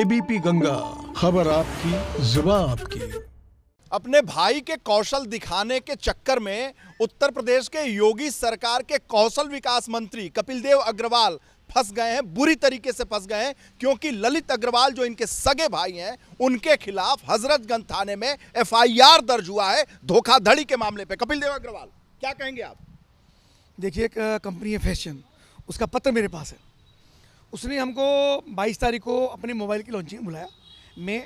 ABP Ganga खबर आपकी जुबा आपकी अपने भाई के कौशल दिखाने के चक्कर में उत्तर प्रदेश के योगी सरकार के कौशल विकास मंत्री कपिल देव अग्रवाल फंस गए हैं बुरी तरीके से फंस गए हैं क्योंकि ललित अग्रवाल जो इनके सगे भाई हैं उनके खिलाफ हजरतगंज थाने में एफआईआर दर्ज हुआ है धोखाधड़ी के मामले पे कपिल देव अग्रवाल क्या कहेंगे आप देखिए कंपनी है फैशन उसका पत्र मेरे पास है उसने हमको 22 तारीख को अपने मोबाइल की लॉन्चिंग बुलाया मैं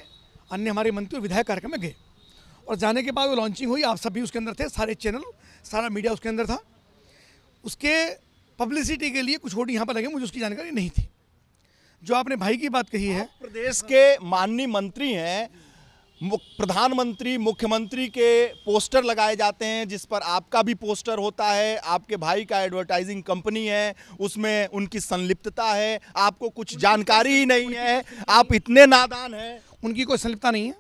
अन्य हमारे मंत्री विधायक कार्यक्रम में गए और जाने के बाद वो लॉन्चिंग हुई आप सभी उसके अंदर थे सारे चैनल सारा मीडिया उसके अंदर था उसके पब्लिसिटी के लिए कुछ होटल यहाँ पर लगे मुझे उसकी जानकारी नहीं थी जो आपने भाई की बात कही है प्रदेश के माननीय मंत्री हैं प्रधानमंत्री मुख्यमंत्री के पोस्टर लगाए जाते हैं जिस पर आपका भी पोस्टर होता है आपके भाई का एडवर्टाइजिंग कंपनी है उसमें उनकी संलिप्तता है आपको कुछ जानकारी ही नहीं है आप इतने नादान हैं उनकी कोई संलिप्तता नहीं है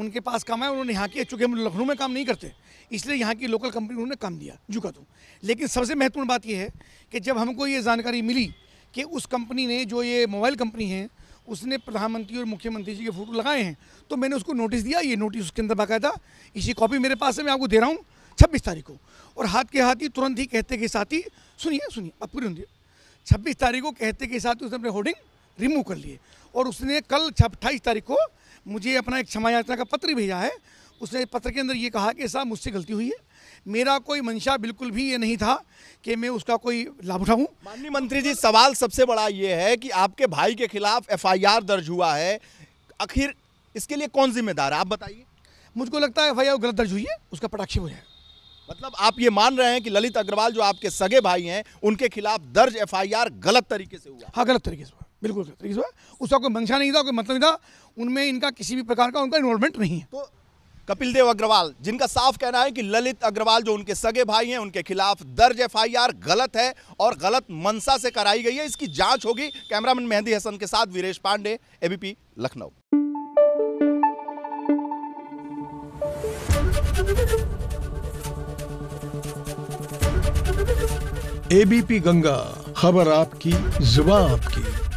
उनके पास काम है उन्होंने यहाँ किया चूँकि हम लखनऊ में काम नहीं करते इसलिए यहाँ की लोकल कंपनी उन्होंने काम दिया झुका दूँ तो। लेकिन सबसे महत्वपूर्ण बात यह है कि जब हमको ये जानकारी मिली कि उस कंपनी ने जो ये मोबाइल कंपनी है उसने प्रधानमंत्री और मुख्यमंत्री जी के फोटो लगाए हैं तो मैंने उसको नोटिस दिया ये नोटिस उसके अंदर बाकायदा इसी कॉपी मेरे पास है मैं आपको दे रहा हूँ छब्बीस तारीख को और हाथ के हाथ ही तुरंत ही कहते के साथ ही सुनिए सुनिए अब पूरी होंगी छब्बीस तारीख को कहते के साथ उसने अपने होर्डिंग रिमूव कर लिए और उसने कल अट्ठाईस तारीख को मुझे अपना एक क्षमा यात्रा का पत्र भेजा है उसने पत्र के अंदर ये कहा कि साहब मुझसे गलती हुई है मेरा कोई मंशा बिल्कुल भी ये नहीं था कि मैं उसका कोई लाभ उठाऊं माननीय मंत्री जी सवाल सबसे बड़ा ये है कि आपके भाई के खिलाफ एफआईआर दर्ज हुआ है आखिर इसके लिए कौन जिम्मेदार है आप बताइए मुझको लगता है एफ आई गलत दर्ज हुई है उसका पटाक्षेप हो जाए मतलब आप ये मान रहे हैं कि ललित अग्रवाल जो आपके सगे भाई हैं उनके खिलाफ दर्ज एफआईआर गलत तरीके से हुआ हाँ गलत तरीके से हुआ बिल्कुल गलत तरीके से हुआ उसका कोई मंशा नहीं था कोई मतलब नहीं था उनमें इनका किसी भी प्रकार का उनका इन्वॉल्वमेंट नहीं है तो कपिल देव अग्रवाल जिनका साफ कहना है कि ललित अग्रवाल जो उनके सगे भाई हैं उनके खिलाफ दर्ज एफआईआर गलत है और गलत मनसा से कराई गई है इसकी जांच होगी कैमरामैन मेहंदी हसन के साथ वीरेश पांडे एबीपी लखनऊ एबीपी गंगा खबर आपकी जुबा आपकी